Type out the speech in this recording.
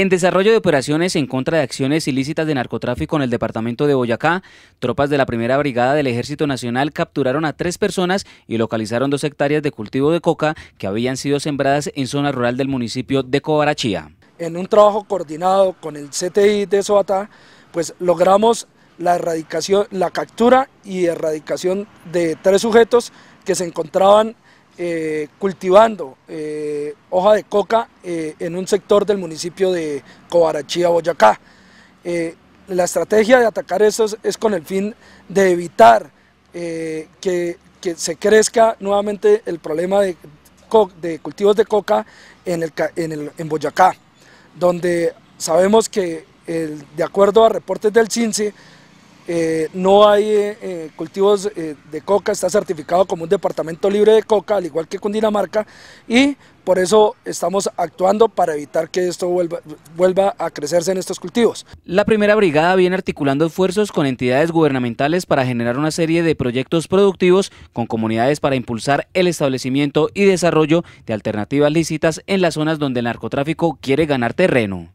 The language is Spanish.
En desarrollo de operaciones en contra de acciones ilícitas de narcotráfico en el departamento de Boyacá, tropas de la Primera Brigada del Ejército Nacional capturaron a tres personas y localizaron dos hectáreas de cultivo de coca que habían sido sembradas en zona rural del municipio de Cobarachía. En un trabajo coordinado con el CTI de Soata, pues logramos la erradicación, la captura y erradicación de tres sujetos que se encontraban eh, cultivando eh, hoja de coca eh, en un sector del municipio de Cobarachía, Boyacá. Eh, la estrategia de atacar eso es, con el fin de evitar eh, que, se crezca nuevamente el problema de, cultivos de coca en, el, en, Boyacá, donde sabemos que de acuerdo a reportes del CINCE, eh, no hay eh, eh, cultivos de coca, está certificado como un departamento libre de coca, al igual que Cundinamarca, y por eso estamos actuando para evitar que esto vuelva, vuelva a crecerse en estos cultivos. La primera brigada viene articulando esfuerzos con entidades gubernamentales para generar una serie de proyectos productivos con comunidades para impulsar el establecimiento y desarrollo de alternativas lícitas en las zonas donde el narcotráfico quiere ganar terreno.